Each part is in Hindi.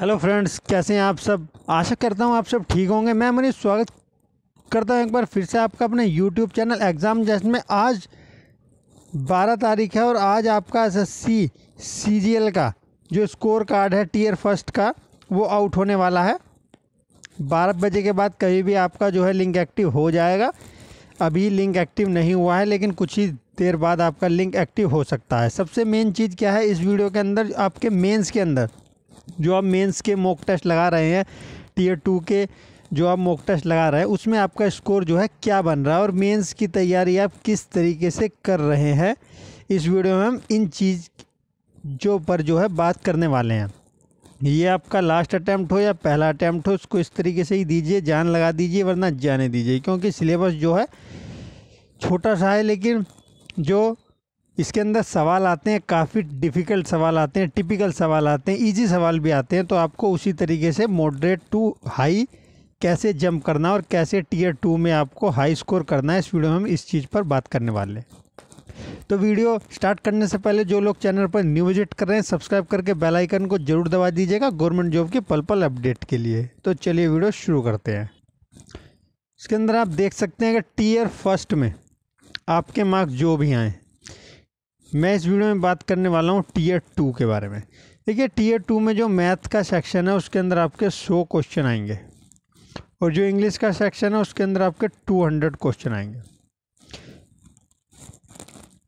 हेलो फ्रेंड्स कैसे हैं आप सब आशा करता हूं आप सब ठीक होंगे मैं मनी स्वागत करता हूं एक बार फिर से आपका अपने यूट्यूब चैनल एग्ज़ाम जस्ट में आज 12 तारीख है और आज आपका S S C C G L का जो स्कोर कार्ड है टीयर फर्स्ट का वो आउट होने वाला है 12 बजे के बाद कभी भी आपका जो है लिंक एक्टिव हो जाएगा अभी लिंक एक्टिव नहीं हुआ है लेकिन कुछ ही देर बाद आपका लिंक एक्टिव हो सकता है सबसे मेन चीज़ क्या है इस वीडियो के अंदर आपके मेंस के अंदर जो आप मेंस के मॉक टेस्ट लगा रहे हैं टीयर टू के जो आप मॉक टेस्ट लगा रहे हैं उसमें आपका स्कोर जो है क्या बन रहा है और मेंस की तैयारी आप किस तरीके से कर रहे हैं इस वीडियो में हम इन चीज़ जो पर जो है बात करने वाले हैं ये आपका लास्ट अटैम्प्ट हो या पहला अटैम्प्ट हो उसको इस तरीके से ही दीजिए जान लगा दीजिए वरना जाने दीजिए क्योंकि सिलेबस जो है छोटा सा है लेकिन जो इसके अंदर सवाल आते हैं काफ़ी डिफ़िकल्ट सवाल आते हैं टिपिकल सवाल आते हैं इजी सवाल भी आते हैं तो आपको उसी तरीके से मॉडरेट टू हाई कैसे जंप करना और कैसे टीयर टू में आपको हाई स्कोर करना है इस वीडियो में हम इस चीज़ पर बात करने वाले हैं तो वीडियो स्टार्ट करने से पहले जो लोग चैनल पर न्यू विजिट कर रहे हैं सब्सक्राइब करके बेल आइकन को जरूर दबा दीजिएगा गवर्नमेंट जॉब के पल पल अपडेट के लिए तो चलिए वीडियो शुरू करते हैं इसके अंदर आप देख सकते हैं कि टीयर फर्स्ट में आपके मार्क्स जो भी आएँ मैं इस वीडियो में बात करने वाला हूँ टीयर टू के बारे में देखिए टीयर टू में जो मैथ का सेक्शन है उसके अंदर आपके सौ क्वेश्चन आएंगे और जो इंग्लिश का सेक्शन है उसके अंदर आपके टू हंड्रेड क्वेश्चन आएंगे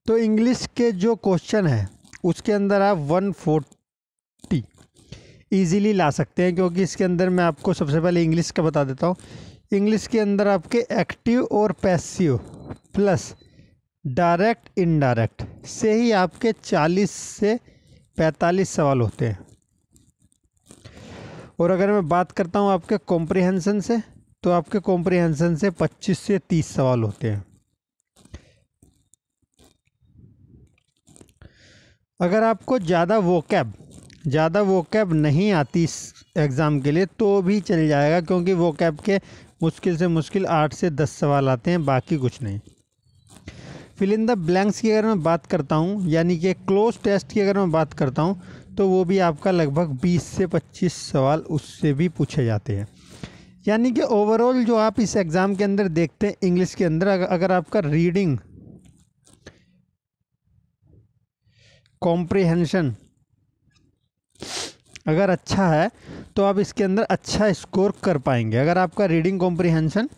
तो इंग्लिश के जो क्वेश्चन है उसके अंदर आप वन फोर्टी ईजीली ला सकते हैं क्योंकि इसके अंदर मैं आपको सबसे पहले इंग्लिश का बता देता हूँ इंग्लिश के अंदर आपके एक्टिव और पैसिव प्लस डायरेक्ट इनडायरेक्ट से ही आपके 40 से 45 सवाल होते हैं और अगर मैं बात करता हूँ आपके कॉम्प्रिहेंसन से तो आपके कॉम्प्रिहेंसन से 25 से 30 सवाल होते हैं अगर आपको ज़्यादा वो ज़्यादा वो नहीं आती इस एग्ज़ाम के लिए तो भी चल जाएगा क्योंकि वो के मुश्किल से मुश्किल आठ से दस सवाल आते हैं बाकी कुछ नहीं फिल इन द ब्लैंक्स की अगर मैं बात करता हूँ यानी कि क्लोज टेस्ट की अगर मैं बात करता हूँ तो वो भी आपका लगभग 20 से 25 सवाल उससे भी पूछे जाते हैं यानी कि ओवरऑल जो आप इस एग्ज़ाम के अंदर देखते हैं इंग्लिश के अंदर अगर आपका रीडिंग कॉम्प्रिहेंशन अगर अच्छा है तो आप इसके अंदर अच्छा स्कोर कर पाएंगे अगर आपका रीडिंग कॉम्प्रिहेंशन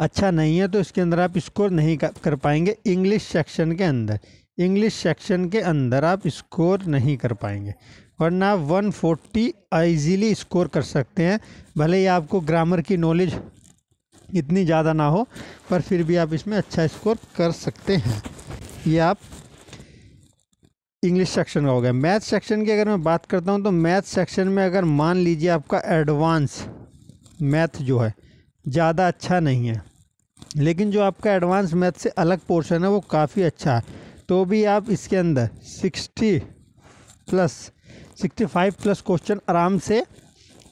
अच्छा नहीं है तो इसके अंदर आप स्कोर नहीं कर पाएंगे इंग्लिश सेक्शन के अंदर इंग्लिश सेक्शन के अंदर आप स्कोर नहीं कर पाएंगे वरना आप वन फोर्टी ईजीली स्कोर कर सकते हैं भले ही आपको ग्रामर की नॉलेज इतनी ज़्यादा ना हो पर फिर भी आप इसमें अच्छा स्कोर कर सकते हैं ये आप इंग्लिश सेक्शन का हो गया मैथ सेक्शन की अगर मैं बात करता हूँ तो मैथ सेक्शन में अगर मान लीजिए आपका एडवांस मैथ जो है ज़्यादा अच्छा नहीं है लेकिन जो आपका एडवांस मैथ से अलग पोर्शन है वो काफ़ी अच्छा है तो भी आप इसके अंदर sixty plus sixty five plus question आराम से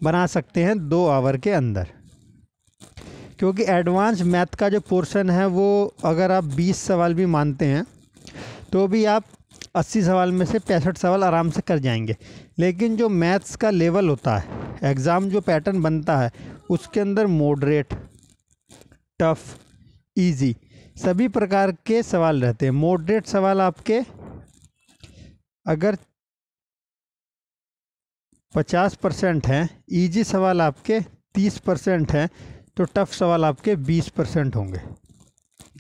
बना सकते हैं दो आवर के अंदर क्योंकि एडवांस मैथ का जो पोर्शन है वो अगर आप बीस सवाल भी मानते हैं तो भी आप अस्सी सवाल में से पैंसठ सवाल आराम से कर जाएंगे लेकिन जो मैथ्स का लेवल होता है एग्ज़ाम जो पैटर्न बनता है उसके अंदर मॉडरेट टफ़ ईजी सभी प्रकार के सवाल रहते हैं मॉडरेट सवाल आपके अगर पचास परसेंट हैं ईजी सवाल आपके तीस परसेंट हैं तो टफ़ सवाल आपके बीस परसेंट होंगे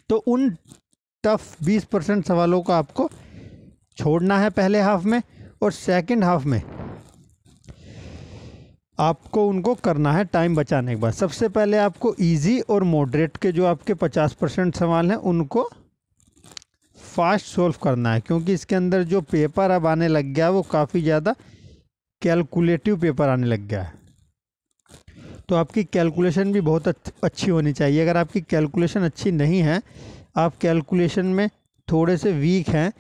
तो उन टफ़ बीस परसेंट सवालों को आपको छोड़ना है पहले हाफ में और सेकंड हाफ में आपको उनको करना है टाइम बचाने के बाद सबसे पहले आपको इजी और मॉडरेट के जो आपके 50 परसेंट सवाल हैं उनको फास्ट सॉल्व करना है क्योंकि इसके अंदर जो पेपर अब आने लग गया वो काफ़ी ज़्यादा कैलकुलेटिव पेपर आने लग गया है तो आपकी कैलकुलेशन भी बहुत अच्छी होनी चाहिए अगर आपकी कैलकुलेशन अच्छी नहीं है आप कैलकुलेशन में थोड़े से वीक हैं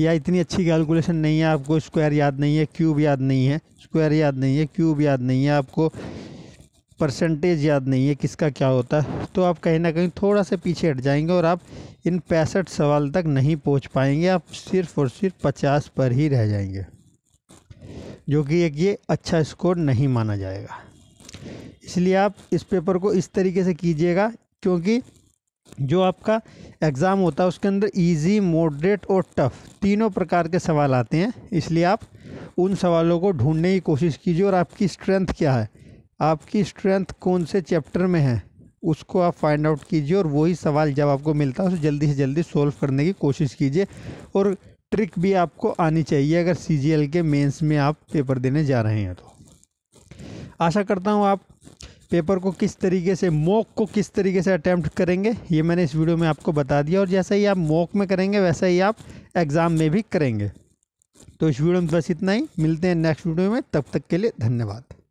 या इतनी अच्छी कैलकुलेशन नहीं है आपको स्क्वायर याद नहीं है क्यूब याद नहीं है स्क्वायर याद नहीं है क्यूब याद नहीं है आपको परसेंटेज याद नहीं है किसका क्या होता है तो आप कहीं ना कहीं थोड़ा सा पीछे हट जाएंगे और आप इन पैंसठ सवाल तक नहीं पहुंच पाएंगे आप सिर्फ और सिर्फ पचास पर ही रह जाएंगे जो कि एक ये अच्छा स्कोर नहीं माना जाएगा इसलिए आप इस पेपर को इस तरीके से कीजिएगा क्योंकि जो आपका एग्ज़ाम होता है उसके अंदर इजी मॉडरेट और टफ़ तीनों प्रकार के सवाल आते हैं इसलिए आप उन सवालों को ढूंढने की कोशिश कीजिए और आपकी स्ट्रेंथ क्या है आपकी स्ट्रेंथ कौन से चैप्टर में है उसको आप फाइंड आउट कीजिए और वही सवाल जब आपको मिलता है उसे तो जल्दी से जल्दी सॉल्व करने की कोशिश कीजिए और ट्रिक भी आपको आनी चाहिए अगर सी के मेंस में आप पेपर देने जा रहे हैं तो आशा करता हूँ आप पेपर को किस तरीके से मॉक को किस तरीके से अटैम्प्ट करेंगे ये मैंने इस वीडियो में आपको बता दिया और जैसा ही आप मॉक में करेंगे वैसा ही आप एग्ज़ाम में भी करेंगे तो इस वीडियो में बस इतना ही मिलते हैं नेक्स्ट वीडियो में तब तक के लिए धन्यवाद